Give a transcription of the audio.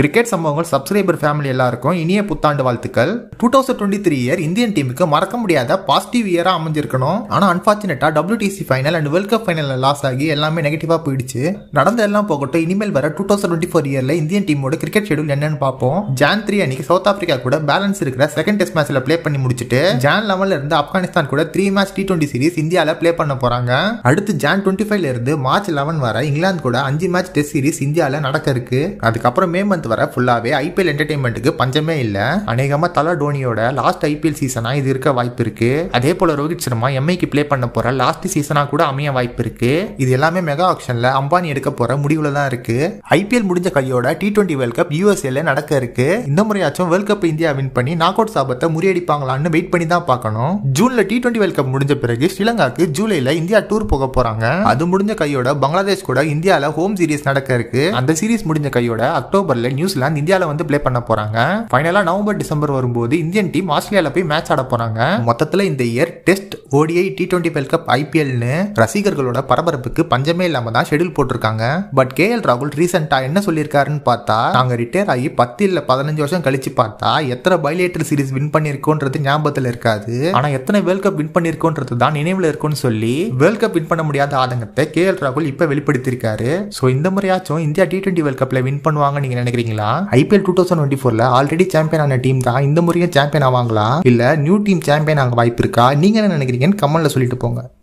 cricket சம்பவங்கள் subscriber family எல்லாருக்கும் இனிய புத்தாண்டு வாழ்த்துக்கள் two thousand twenty three year Indian டீமுக்கு மறக்க முடியாத பாசிட்டிவ் இயராக அமைஞ்சிருக்கணும் ஆனால் அன்ஃபார்ச்சுனேட்டாக WTC final and world cup ஃபைனல்ல லாஸ் ஆகி எல்லாமே நெகட்டிவாக போயிடுச்சு நடந்த எல்லாம் போகட்டும் இனிமேல் வர டூ தௌசண்ட் டுவெண்ட்டி ஃபோர் இயர்ல இந்தியன் டீமோட கிரிக்கெட் ஷெடியூல் என்னன்னு பார்ப்போம் ஜான் த்ரீ அன்னைக்கு சவுத் ஆப்பிரிக்கா கூட பேலன்ஸ் இருக்கிற செகண்ட் டெஸ்ட் மேட்சில் பிளே பண்ணி முடிச்சுட்டு ஜான் லெவலில் இருந்து ஆப்கானிஸ்தான் கூட three match T twenty series இந்தியாவில் பிளே பண்ண போறாங்க அடுத்து ஜான் டுவெண்ட்டி ஃபைவ்ல இருந்து மார்ச் லெவன் வர இங்கிலாந்து கூட அஞ்சு மேட்ச் டெஸ்ட் சீரிஸ் இந்தியாவில் நடக்க இருக்கு அதுக்கப்புறம் மே மந்த் வர ஃபுல்லாகவே ஐபிஎல் என்டர்டைன்மெண்ட்டுக்கு பஞ்சமே இல்லை அநேகமாக தலா டோனியோட லாஸ்ட் ஐபிஎல் சீசனாக இது இருக்க வாய்ப்பு இருக்கு அதே போல ரோஹித் சர்மா எம்ஐக்கு பிளே பண்ண போற லாஸ்ட் சீசனாக கூட அமைய வாய்ப்பு இருக்கு இது எல்லாமே மெகா ஆப்ஷனில் அம்பானி எடுக்க போற முடிவில் தான் இருக்கு ஐபிஎல் முடிஞ்ச கையோட டி ட்வெண்ட்டி வேர்ல்ட் கப் யூஎஸ்ஏல நடக்க இருக்கு இந்த முறையாச்சும் வேர்ல்ட் கப் இந்தியா வின் பண்ணி நாக் அவுட் சாபத்தை முறியடிப்பாங்களான்னு வெயிட் பண்ணி தான் பார்க்கணும் ஜூன்ல டி டுவெண்ட்டி வேர்ல்ட் கப் முடிஞ்ச பிறகு ஸ்ரீலங்காக்கு ஜூலைல இந்தியா டூர் போக போறாங்க அது முடிஞ்ச கையோட பங்களாதேஷ் கூட இந்தியாவில் ஹோம் சீரிஸ் நடக்க இருக்கு அந்த சீரிஸ் முடிஞ்ச கையோட அக்டோபர்ல நியூசிலாந்து இந்தியாவில் வந்து பிளே பண்ண போறாங்க ஃபைனலாக நவம்பர் டிசம்பர் வரும்போது இந்தியன் டீம் ஆஸ்திரேலியாவில் போய் மேட்ச் ஆட போறாங்க மொத்தத்தில் இந்த year test ODI T twenty world cup ஐபிஎல்னு ரசிகர்களோட பரபரப்புக்கு பஞ்சமே இல்லாம தான் ஷெடியூல் போட்டிருக்காங்க பட் கே எல் ராகுல் ரீசெண்டா என்ன சொல்லியிருக்காருன்னு பார்த்தா நாங்க ரிட்டையர் ஆகி பத்து இல்ல பதினஞ்சு வருஷம் கழிச்சு பார்த்தா எத்தனை பைலேட்டர் சீரிஸ் வின் பண்ணிருக்கோன்றது ஞாபகத்துல இருக்காது ஆனா எத்தனை வேர்ல்ட் கப் வின் பண்ணிருக்கோன்றது தான் நினைவுல இருக்கும்னு சொல்லி வேர்ல்ட் கப் வின் பண்ண முடியாத ஆதங்கத்தை கே எல் ராகுல் இப்ப வெளிப்படுத்திருக்காரு சோ இந்த முறையாச்சும் இந்தியா டி டுவெண்ட்டி வேர்ல்ட் கப்ல வின் பண்ணுவாங்க நீங்க நினைக்கிறீங்க நினைக்கிறீங்களா ஐபிஎல் டூ தௌசண்ட் டுவெண்ட்டி ஃபோர்ல ஆல்ரெடி சாம்பியன் ஆன டீம் தான் இந்த முறையே சாம்பியன் ஆவாங்களா இல்ல நியூ டீம் சாம்பியன் ஆக வாய்ப்பு இருக்கா நீங்க என்ன நினைக்கிறீங்கன்னு கமல்ல சொல்லிட்டு போங்க